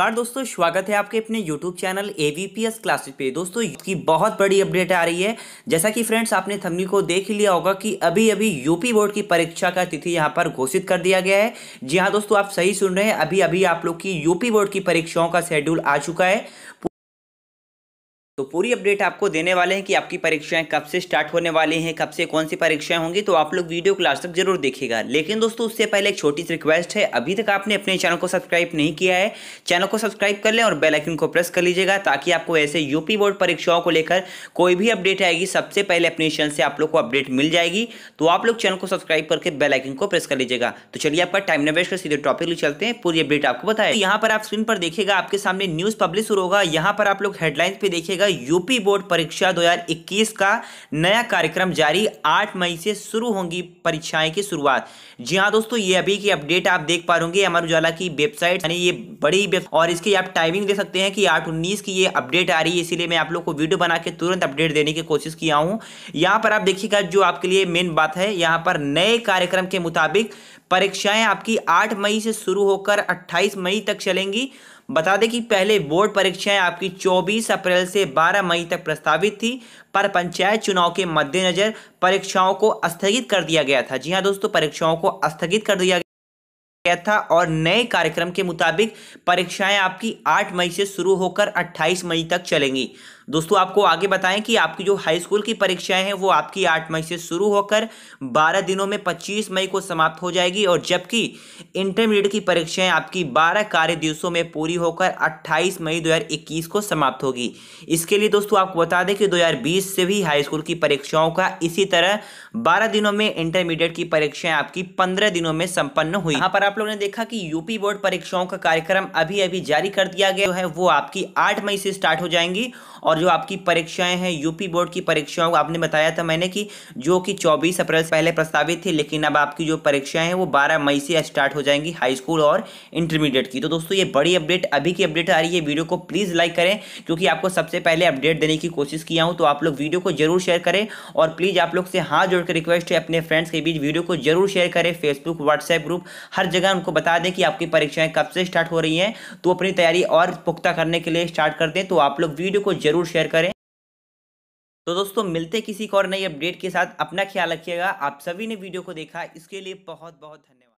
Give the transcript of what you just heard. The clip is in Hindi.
नमस्कार दोस्तों स्वागत है आपके अपने YouTube channel A V P S classes पे दोस्तों की बहुत बड़ी अपडेट आ रही है जैसा कि फ्रेंड्स आपने थमनी को देख लिया होगा कि अभी अभी यूपी बोर्ड की परीक्षा का तिथि यहां पर घोषित कर दिया गया है जी हाँ दोस्तों आप सही सुन रहे हैं अभी अभी आप लोग की यूपी बोर्ड की परीक्षाओं का शेड्यूल आ चुका है तो पूरी अपडेट आपको देने वाले हैं कि आपकी परीक्षाएं कब से स्टार्ट होने वाली हैं कब से कौन सी परीक्षाएं होंगी तो आप लोग वीडियो क्लास तक जरूर देखिएगा लेकिन दोस्तों उससे पहले एक छोटी सी रिक्वेस्ट है अभी तक आपने अपने चैनल को सब्सक्राइब नहीं किया है चैनल को सब्सक्राइब कर लें और बेलाइकन को प्रेस कर लीजिएगा ताकि आपको ऐसे यूपी बोर्ड परीक्षाओं को लेकर कोई भी अपडेट आएगी सबसे पहले अपने चैनल से आप लोग को अपडेट मिल जाएगी तो आप लोग चैनल को सब्सक्राइब करके बेलाइकन को प्रेस कर लीजिएगा तो चलिए आपका टाइम न वेस्ट कर सीधे टॉपिक ले चलते हैं पूरी अपडेट आपको बताए तो यहाँ पर आप स्क्रीन पर देखिएगा आपके सामने न्यूज पब्लिश होगा यहाँ पर आप लोग हेडलाइंस पर देखिएगा का यूपी बोर्ड परीक्षा 2021 का नया कार्यक्रम जारी 8 मई से शुरू होंगी परीक्षाएं की शुरुआत जी हाँ दोस्तों ये अभी की अपडेट आप देख पा रहे अमर उजाला की वेबसाइट यानी ये बड़ी और इसकी आप टाइमिंग दे सकते हैं कि आठ उन्नीस की ये अपडेट आ रही है इसीलिए मैं आप लोग को वीडियो बना के तुरंत अपडेट देने की कोशिश किया हूँ यहाँ पर आप देखिएगा जो आपके लिए मेन बात है यहाँ पर नए कार्यक्रम के मुताबिक परीक्षाएं आपकी 8 मई से शुरू होकर 28 मई तक चलेंगी बता दें कि पहले बोर्ड परीक्षाएं आपकी 24 अप्रैल से 12 मई तक प्रस्तावित थी पर पंचायत चुनाव के मद्देनज़र परीक्षाओं को स्थगित कर दिया गया था जी हाँ दोस्तों परीक्षाओं को स्थगित कर दिया गया गया था और नए कार्यक्रम के मुताबिक परीक्षाएं आपकी 8 मई से शुरू होकर 28 मई तक चलेंगी दोस्तों आपको आगे बताएं कि आपकी जो हाई स्कूल की परीक्षाएं हैं वो आपकी आठ मई से शुरू होकर बारह दिनों में पच्चीस मई को समाप्त हो जाएगी और जबकि इंटरमीडिएट की परीक्षाएं आपकी बारह कार्य दिवसों में पूरी होकर 28 मई दो को समाप्त होगी इसके लिए दोस्तों आपको बता दें कि दो से भी हाई स्कूल की परीक्षाओं का इसी तरह बारह दिनों में इंटरमीडिएट की परीक्षाएं आपकी पंद्रह दिनों में संपन्न हुई यहाँ पर आप लोगों ने देखा कि यूपी बोर्ड परीक्षाओं का कार्यक्रम अभी अभी जारी कर दिया गया है वो आपकी आठ मई से स्टार्ट हो जाएंगी और जो आपकी परीक्षाएं हैं यूपी बोर्ड की परीक्षाओं को आपने बताया था मैंने कि जो कि 24 अप्रैल से पहले प्रस्तावित थी लेकिन अब आपकी जो परीक्षाएं हैं वो 12 मई से स्टार्ट हो जाएंगी हाई स्कूल और इंटरमीडिएट की तो दोस्तों ये बड़ी अपडेट अभी की अपडेट आ रही है वीडियो को प्लीज़ लाइक करें क्योंकि आपको सबसे पहले अपडेट देने की कोशिश किया हूँ तो आप लोग वीडियो को जरूर शेयर करें और प्लीज़ आप लोग से हाथ जोड़कर रिक्वेस्ट है अपने फ्रेंड्स के बीच वीडियो को जरूर शेयर करें फेसबुक व्हाट्सएप ग्रुप हर जगह उनको बता दें कि आपकी परीक्षाएं कब से स्टार्ट हो रही हैं तो अपनी तैयारी और पुख्ता करने के लिए स्टार्ट कर दें तो आप लोग वीडियो को जरूर शेयर करें तो दोस्तों मिलते किसी और नई अपडेट के साथ अपना ख्याल रखिएगा आप सभी ने वीडियो को देखा इसके लिए बहुत बहुत धन्यवाद